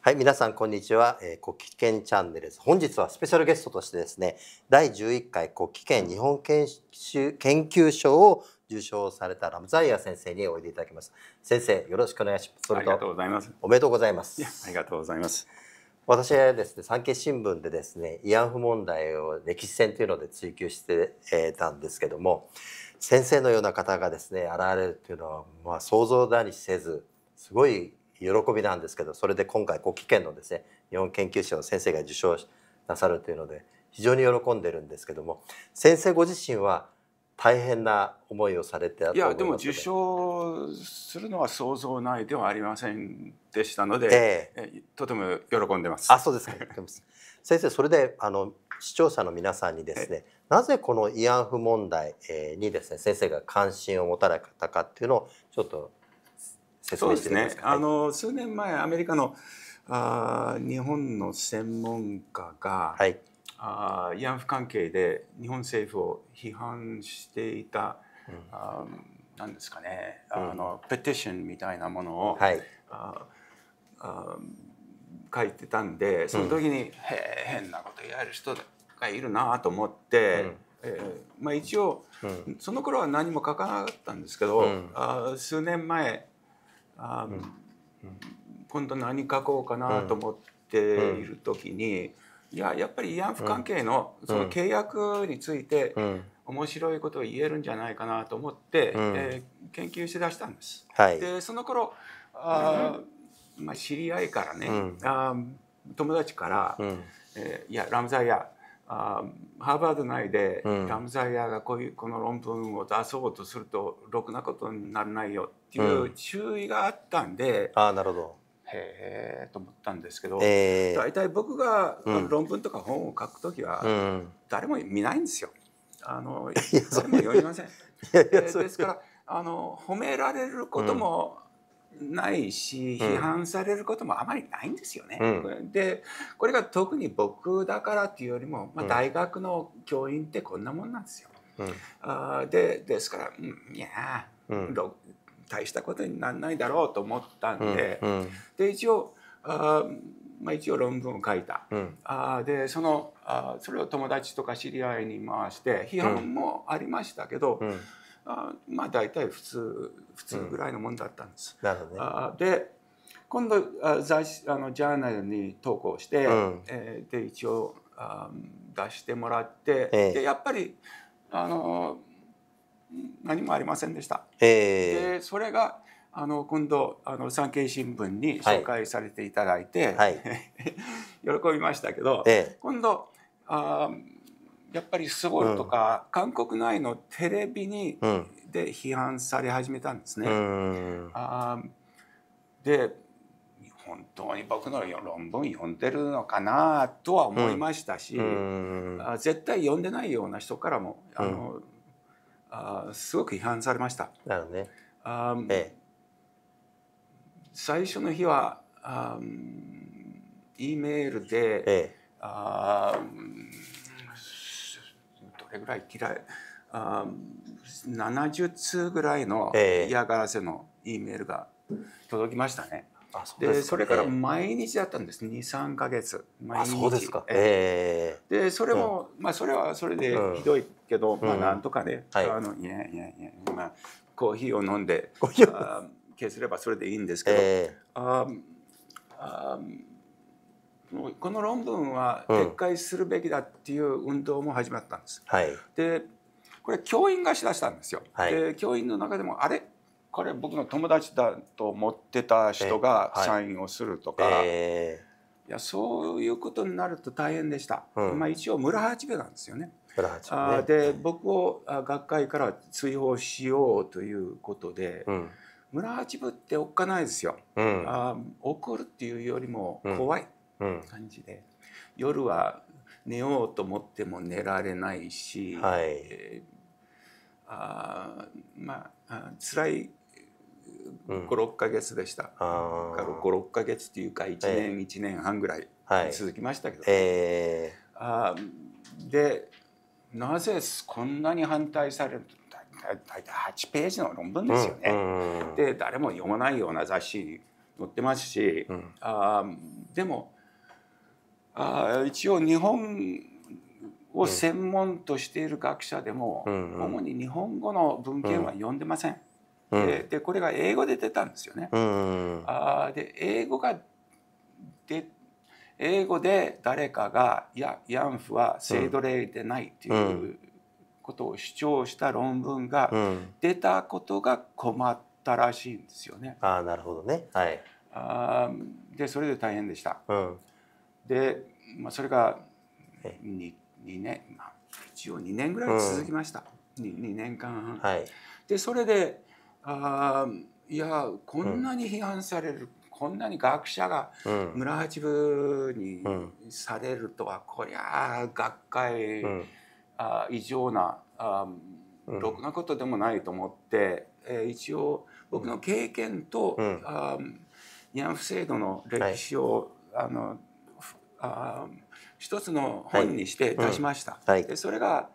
はい、皆さんこんにちは。えー、国旗圏チャンネルです。本日はスペシャルゲストとしてですね、第11回国旗圏日本研修研究所を受賞されたラムザイヤ先生においでいただきます。先生、よろしくお願いします。それとありがとうございます。おめでとうございます。ありがとうございます。私はですね、産経新聞でですね、慰安婦問題を歴史戦というので追求してえたんですけども、先生のような方がですね、現れるというのは、まあ、想像だにせず、すごい喜びなんですけどそれで今回5期研のですね日本研究者の先生が受賞なさるというので非常に喜んでるんですけども先生ご自身は大変な思いをされていやでも受賞するのは想像内ではありませんでしたので、ええ、とても喜んでます。あそうですか先生それであの視聴者の皆さんにですねなぜこの慰安婦問題にですね先生が関心を持たれたかっていうのをちょっと説明してください。ね、あの数年前アメリカのあ日本の専門家が、はい、あ慰安婦関係で日本政府を批判していた、うん、あなんですかね、うん、あのペティションみたいなものを、はい、ああ書いてたんでその時に、うん、へ変なことやる人がいるなと思って、うん、えー、まあ、一応、うん、その頃は何も書かなかったんですけど、うん、あ数年前あ、うん、今度何書こうかなと思っている時に、いややっぱり慰安婦関係のその契約について面白いことを言えるんじゃないかなと思って、うん、えー、研究して出したんです。はい、でその頃あ、まあ、知り合いからね、うん、あ友達から、うん、えー、いやラムザイヤあハーバード内で、ラムザイヤーがこういうこの論文を出そうとするとろくなことにならないよっていう注意があったんで、うん、あなるほどへえと思ったんですけど、えー、大体僕が論文とか本を書くときは誰も見ないんですよ。あの 誰も読みません。いやいやですからあの褒められることもないし、うん、批判されることもあまりないんですよね。うん、でこれが特に僕だからっていうよりも、まあ、大学の教員ってこんなもんなんですよ。うん、あでですから「うん、いや、うん、大したことにならないだろうと思ったんでうんうん、で一応あ、まあ、一応論文を書いた、うん、あでそのあそれを友達とか知り合いに回して批判もありましたけど、うん、あまあ大体普通普通ぐらいのもんだったんです。なるほどね、あで今度あ雑誌あのジャーナルに投稿して、うん、えー、で一応あ出してもらって、ええ、でやっぱりあの何もありませんでした。えー、でそれがあの今度あの産経新聞に紹介されていただいて、はい、喜びましたけど、えー、今度あやっぱりスゴルとか、うん、韓国内のテレビに、うん、で批判され始めたんですね。あで本当に僕の論文読んでるのかなとは思いましたし、うん、あ絶対読んでないような人からもあの、うんあすごく批判されました。なるほどね。ええ、最初の日はあ E メールで、ええ、あどれぐらい嫌いあ70通ぐらいの嫌がらせの E メールが届きましたね。えでそれから毎日だったんです23か月毎日そうですか、えー、でそれも、まあそれはそれでひどいけど、まあなんとかね、あのいやいやいや、まあ、コーヒーを飲んでコー消すればそれでいいんですけど、えああこの論文は撤回するべきだっていう運動も始まったんです。はい、でこれ教員がしだしたんですよ。はい、で教員の中でもあれこれ僕の友達だと思ってた人がサインをするとか、えー、いやそういうことになると大変でした、うん、まあ、一応村八部なんですよね。村八部、ね、あで僕を学会から追放しようということで、うん、村八部っておっかないですよ、うん、あ怒るっていうよりも怖い感じで、夜は寝ようと思っても寝られないし、はいあまああ辛い56か月でした、56か月っていうか1年、え1年半ぐらい続きましたけど、ね、えー、あでなぜこんなに反対される大体8ページの論文ですよね。うん、で誰も読まないような雑誌に載ってますし、うん、あでもあ一応日本を専門としている学者でも、主に日本語の文献は読んでません。うんうん、でこれが英語で出たんですよね。うん、あで英語がで英語で誰かが「いやヤンフは性奴隷でない」っていうことを主張した論文が出たことが困ったらしいんですよね。うん、あなるほどね、はい、あでそれで大変でした。うん、で、まあ、それが 2, 2年、まあ、一応2年ぐらい続きました。2, 2年間半、はい、でそれであいやこんなに批判される、うん、こんなに学者が村八分にされるとは、こりゃ学会、うん、あ異常なあろくなことでもないと思って、えー、一応僕の経験と、うん、あ慰安婦制度の歴史を、はい、あのあ一つの本にして出しました。うんはい、でそれが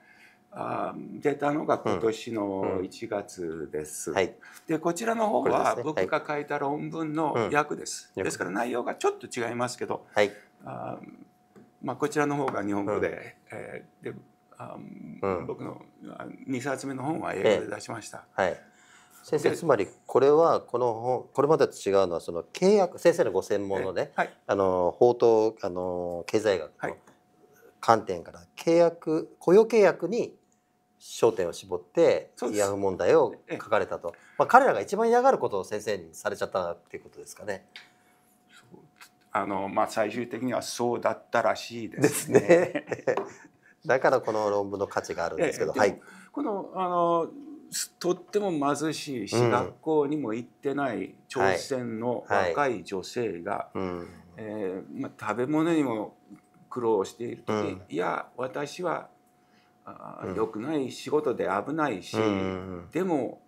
あ出たのが今年の1月です。うんうんはい、でこちらの方は僕が書いた論文の訳です。ですから内容がちょっと違いますけど、はい、あまあ、こちらの方が日本語で,、えー、であ僕の2冊目の本は英語で出しました。えー、はい先生つまりこれはこの本これまでと違うのはその契約先生のご専門のね、はい、あの法とあの経済学の観点から契約雇用契約に焦点を絞って慰安婦問題を書かれたと、まあ、彼らが一番嫌がることを先生にされちゃったっていうことですかね。あのまあ、最終的にはそうだったらしいですね。すね だからこの論文の価値があるんですけど、はい、このあのとっても貧しい私学校にも行ってない朝鮮の若い女性が、うえまあ、食べ物にも苦労している時、うん、いや私は良くない仕事で危ないし、でも、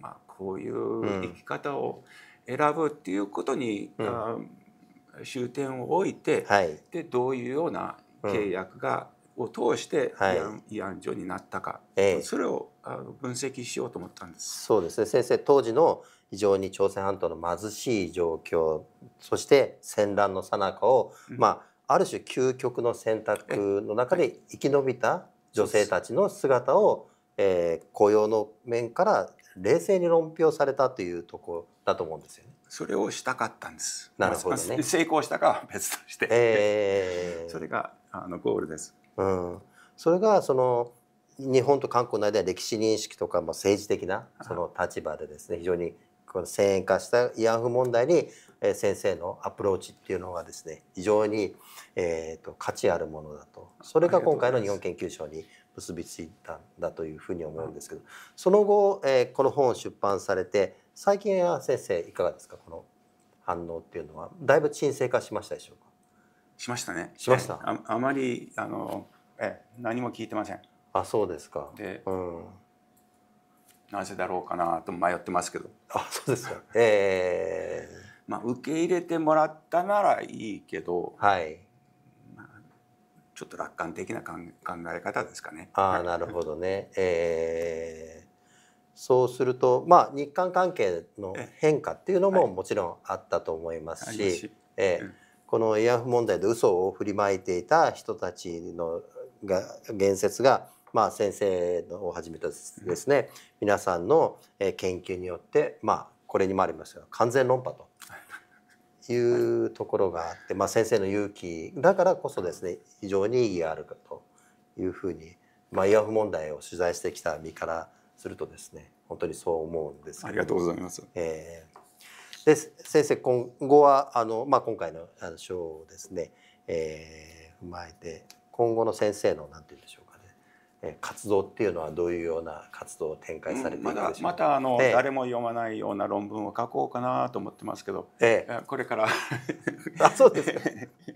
まあ、こういう生き方を選ぶっていうことに、うん、終点を置いて、はい、でどういうような契約が、を通して慰安所になったか、ええ、それを分析しようと思ったんです。そうですね先生当時の非常に朝鮮半島の貧しい状況そして戦乱の最中を、うん、まあある種究極の選択の中で生き延びた女性たちの姿を、えー、雇用の面から冷静に論評されたというとこだと思うんですよね。それをしたかったんです。なるほどね。成功したかは別として、えー、それがあのゴールです。うん。それがその日本と韓国の間歴史認識とか、まあ、政治的なその立場でですね非常にこの先鋭化した慰安婦問題に先生のアプローチっていうのがですね非常に、えーと、価値あるものだとそれが今回の日本研究賞に結びついたんだというふうに思うんですけど、その後、えー、この本を出版されて最近は先生いかがですかこの反応っていうのはだいぶ沈静化しましたでしょうかしましたねしましたああまりあのえ何も聞いてませんあそうですかで、うん、なぜだろうかなと迷ってますけどあそうですかええーまあ、受け入れてもらったならいいけど、はいまあ、ちょっと楽観的な考え方ですかね。あなるほどね、えー、そうすると、まあ、日韓関係の変化っていうのももちろんあったと思いますし、はい、えこの慰安婦問題で嘘を振りまいていた人たちのが言説が、まあ、先生をはじめとですね、皆さんの研究によって、まあ、これにもありますが完全論破というところがあって、まあ、先生の勇気だからこそですね非常に意義があるかというふうに、まあ、慰安婦問題を取材してきた身からするとですね本当にそう思うんですありがとうございます。えー、で先生今後はあの、まあ、今回の賞をですね、えー、踏まえて今後の先生の何て言うんでしょう活動っていうのはどういうような活動を展開されているでしょうか、うん、またあの、ええ、誰も読まないような論文を書こうかなと思ってますけど、ええ、これからあそうですか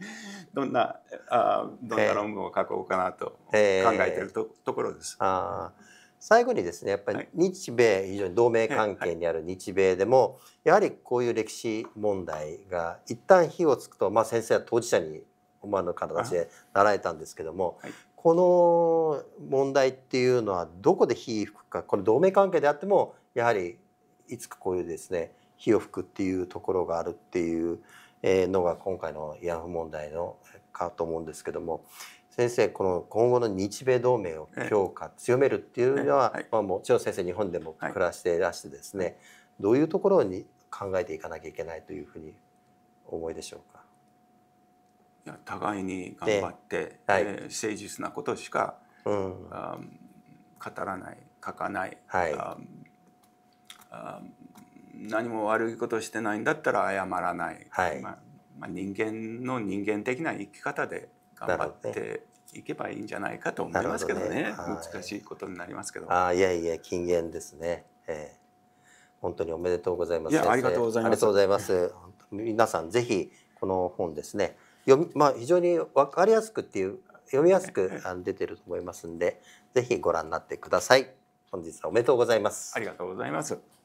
どんなあどんな論文を書こうかなと考えてると,、ところです。あ最後にですねやっぱり日米非常に同盟関係にある日米でも、やはりこういう歴史問題が一旦火をつくと、まあ、先生は当事者に思わぬ形でなられたんですけども、はい、この問題っていうのはどこで火吹くかこの同盟関係であってもやはりいつかこういうですね火を吹くっていうところがあるっていうのが今回の慰安婦問題のかと思うんですけども先生この今後の日米同盟を強化強めるっていうのは、まあ、もちろん先生日本でも暮らしていらしてですね、どういうところに考えていかなきゃいけないというふうに思いでしょうかいや互いに頑張って、はい、えー、誠実なことしか、うん、語らない書かない、はい、あ何も悪いことしてないんだったら謝らない、はい、まあまあ、人間の人間的な生き方で頑張っていけばいいんじゃないかと思いますけどね、ね、難しいことになりますけど。あいやいや禁言ですね、えー本当におめでとうございます。ありがとうございます。皆さんぜひこの本ですね読み、まあ、非常に分かりやすくっていう読みやすく出てると思いますんで、ぜひご覧になってください。本日はおめでとうございます。ありがとうございます。